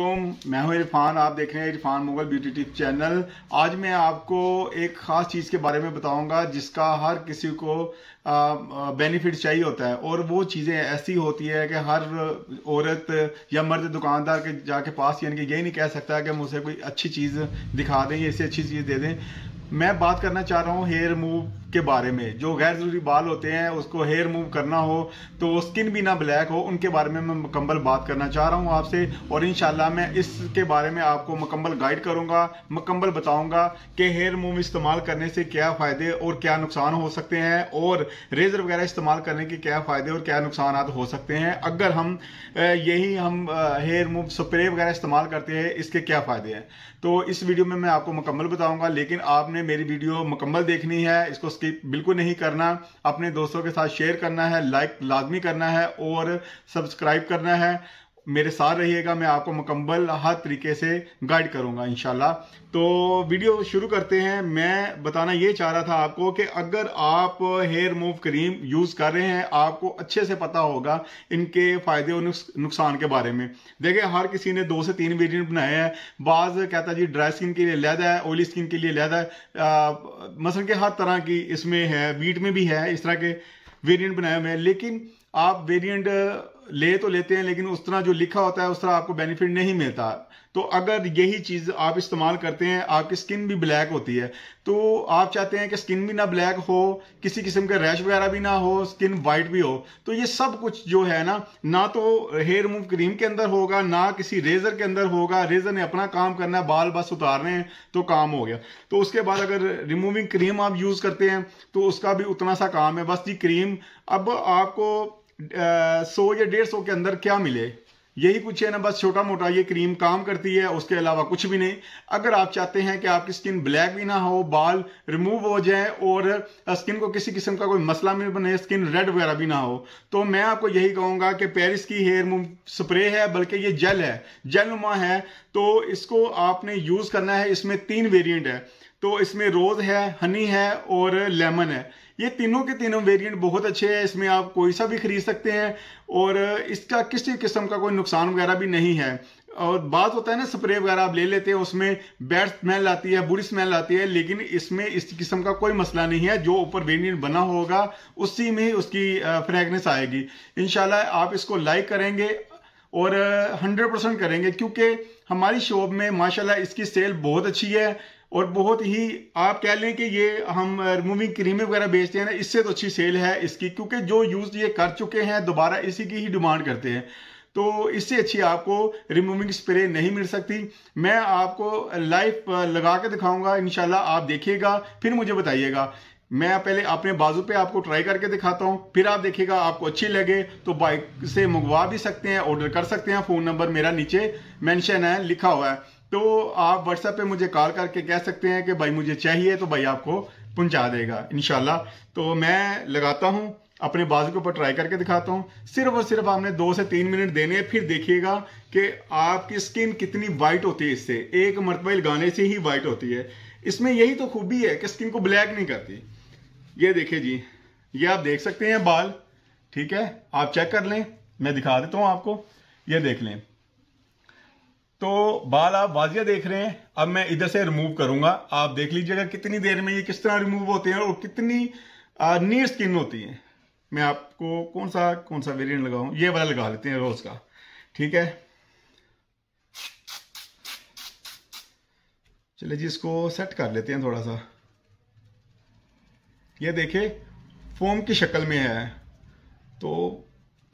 मैं हूं इरफान आप देख रहे हैं Irfan Mughal beauty tip channel आज मैं आपको एक ख़ास चीज़ के बारे में बताऊंगा जिसका हर किसी को बेनिफिट चाहिए होता है और वो चीज़ें ऐसी होती है कि हर औरत या मर्द दुकानदार के जाके पास यानी कि यही नहीं कह सकता कि मुझे कोई अच्छी चीज़ दिखा दें या अच्छी चीज़ दे दें मैं बात करना चाह रहा हूँ हेयर रिमूव के बारे में जो गैर जरूरी बाल होते हैं उसको हेयर रिमूव करना हो तो स्किन भी ना ब्लैक हो उनके बारे में मैं मुकम्मल बात करना चाह रहा हूँ आपसे और इन मैं इसके बारे में आपको मुकम्मल गाइड करूँगा मुकम्मल बताऊँगा कि हेयर रिमूव इस्तेमाल करने से क्या फ़ायदे और क्या नुकसान हो सकते हैं और रेज़र वगैरह इस्तेमाल करने के क्या फ़ायदे और क्या नुकसान हो सकते हैं अगर हम यही हम हेयर रिमूव स्प्रे वगैरह इस्तेमाल करते हैं इसके क्या फ़ायदे हैं तो इस वीडियो में मैं आपको मुकम्मल बताऊँगा लेकिन आपने मेरी वीडियो मुकम्मल देखनी है इसको स्किप बिल्कुल नहीं करना अपने दोस्तों के साथ शेयर करना है लाइक लाजमी करना है और सब्सक्राइब करना है मेरे साथ रहिएगा मैं आपको मुकम्मल हर तरीके से गाइड करूँगा इन तो वीडियो शुरू करते हैं मैं बताना ये चाह रहा था आपको कि अगर आप हेयर रिमूव क्रीम यूज़ कर रहे हैं आपको अच्छे से पता होगा इनके फ़ायदे और नुकसान के बारे में देखिए हर किसी ने दो से तीन वेरियंट बनाए हैं बाज़ कहता जी ड्राई स्किन के लिए लहदा है ऑयली स्किन के लिए लहदा है मसल के हर तरह की इसमें है वीट में भी है इस तरह के वेरियंट बनाए हुए हैं लेकिन आप वेरियंट ले तो लेते हैं लेकिन उस तरह जो लिखा होता है उस तरह आपको बेनिफिट नहीं मिलता तो अगर यही चीज़ आप इस्तेमाल करते हैं आपकी स्किन भी ब्लैक होती है तो आप चाहते हैं कि स्किन भी ना ब्लैक हो किसी किस्म का रैश वगैरह भी ना हो स्किन वाइट भी हो तो ये सब कुछ जो है ना ना तो हेयर रिमूव क्रीम के अंदर होगा ना किसी रेज़र के अंदर होगा रेज़र ने अपना काम करना है बाल बस उतारने हैं तो काम हो गया तो उसके बाद अगर रिमूविंग क्रीम आप यूज़ करते हैं तो उसका भी उतना सा काम है बस ये क्रीम अब आपको सौ या डेढ़ सौ के अंदर क्या मिले यही कुछ है ना बस छोटा मोटा ये क्रीम काम करती है उसके अलावा कुछ भी नहीं अगर आप चाहते हैं कि आपकी स्किन ब्लैक भी ना हो बाल रिमूव हो जाए और स्किन को किसी किस्म का कोई मसला भी बने स्किन रेड वगैरह भी ना हो तो मैं आपको यही कहूंगा कि पेरिस की हेयर मूव स्प्रे है बल्कि ये जेल है जेल नुमा है तो इसको आपने यूज़ करना है इसमें तीन वेरियंट है तो इसमें रोज़ है हनी है और लेमन है ये तीनों के तीनों वेरिएंट बहुत अच्छे हैं इसमें आप कोई सा भी खरीद सकते हैं और इसका किसी किस्म का कोई नुकसान वगैरह भी नहीं है और बात होता है ना स्प्रे वगैरह आप ले लेते हैं उसमें बैड स्मेल आती है बुरी स्मेल आती है लेकिन इसमें इस किस्म का कोई मसला नहीं है जो ऊपर वेरियंट बना होगा उसी में उसकी फ्रेगनेस आएगी इनशाला आप इसको लाइक करेंगे और हंड्रेड परसेंट करेंगे क्योंकि हमारी शॉप में माशाल्लाह इसकी सेल बहुत अच्छी है और बहुत ही आप कह लें कि ये हम रिमूविंग क्रीमें वगैरह बेचते हैं ना इससे तो अच्छी सेल है इसकी क्योंकि जो यूज़ ये कर चुके हैं दोबारा इसी की ही डिमांड करते हैं तो इससे अच्छी आपको रिमूविंग स्प्रे नहीं मिल सकती मैं आपको लाइफ लगा के दिखाऊंगा इनशाला आप देखिएगा फिर मुझे बताइएगा मैं पहले अपने बाजू पे आपको ट्राई करके दिखाता हूँ फिर आप देखिएगा आपको अच्छी लगे तो बाइक से मंगवा भी सकते हैं ऑर्डर कर सकते हैं फ़ोन नंबर मेरा नीचे मेंशन है लिखा हुआ है तो आप व्हाट्सएप पे मुझे कॉल करके कह सकते हैं कि भाई मुझे चाहिए तो भाई आपको पहुंचा देगा इनशाला तो मैं लगाता हूं अपने बाजू के ऊपर ट्राई करके दिखाता हूं सिर्फ और सिर्फ आपने दो से तीन मिनट देने हैं फिर देखिएगा कि आपकी स्किन कितनी वाइट होती है इससे एक मरतबा लगाने से ही वाइट होती है इसमें यही तो खूबी है कि स्किन को ब्लैक नहीं करती ये देखिए जी ये आप देख सकते हैं बाल ठीक है आप चेक कर लें मैं दिखा देता हूँ आपको ये देख लें तो बाल आप वाजिया देख रहे हैं अब मैं इधर से रिमूव करूंगा आप देख लीजिएगा कितनी देर में ये किस तरह रिमूव होते हैं और कितनी नीट स्किन होती है मैं आपको कौन सा कौन सा वेरिएंट लगाऊं ये वाला लगा लेते हैं रोज का ठीक है चलिए जी इसको सेट कर लेते हैं थोड़ा सा ये देखे फोम की शक्ल में है तो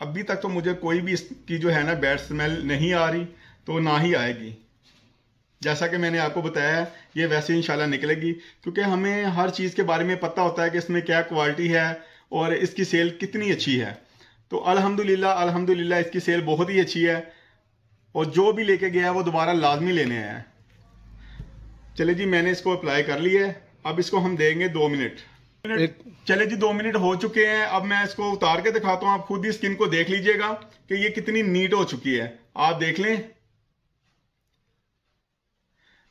अभी तक तो मुझे कोई भी इसकी जो है ना बैड स्मेल नहीं आ रही तो ना ही आएगी जैसा कि मैंने आपको बताया ये वैसे इंशाल्लाह निकलेगी क्योंकि हमें हर चीज़ के बारे में पता होता है कि इसमें क्या क्वालिटी है और इसकी सेल कितनी अच्छी है तो अल्हम्दुलिल्लाह अल्हम्दुलिल्लाह इसकी सेल बहुत ही अच्छी है और जो भी लेके गया है वो दोबारा लाजमी लेने आया है चले जी मैंने इसको अप्लाई कर लिया है अब इसको हम देंगे दो मिनट चले जी दो मिनट हो चुके हैं अब मैं इसको उतार के दिखाता हूँ आप खुद ही स्किन को देख लीजिएगा कि ये कितनी नीट हो चुकी है आप देख लें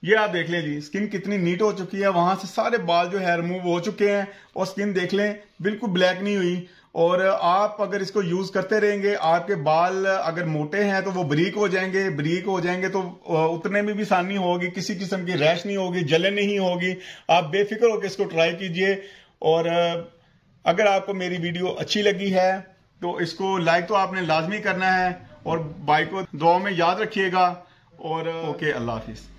ये आप देख लें जी स्किन कितनी नीट हो चुकी है वहां से सारे बाल जो है रिमूव हो चुके हैं और स्किन देख लें बिल्कुल ब्लैक नहीं हुई और आप अगर इसको यूज करते रहेंगे आपके बाल अगर मोटे हैं तो वो ब्रीक हो जाएंगे ब्रीक हो जाएंगे तो उतने में भी आसानी होगी किसी किस्म की रैश नहीं होगी जलन नहीं होगी आप बेफिक्र होकर इसको ट्राई कीजिए और अगर आपको मेरी वीडियो अच्छी लगी है तो इसको लाइक तो आपने लाजमी करना है और बाइक को दुआ में याद रखिएगा और ओके अल्लाह हाफिज़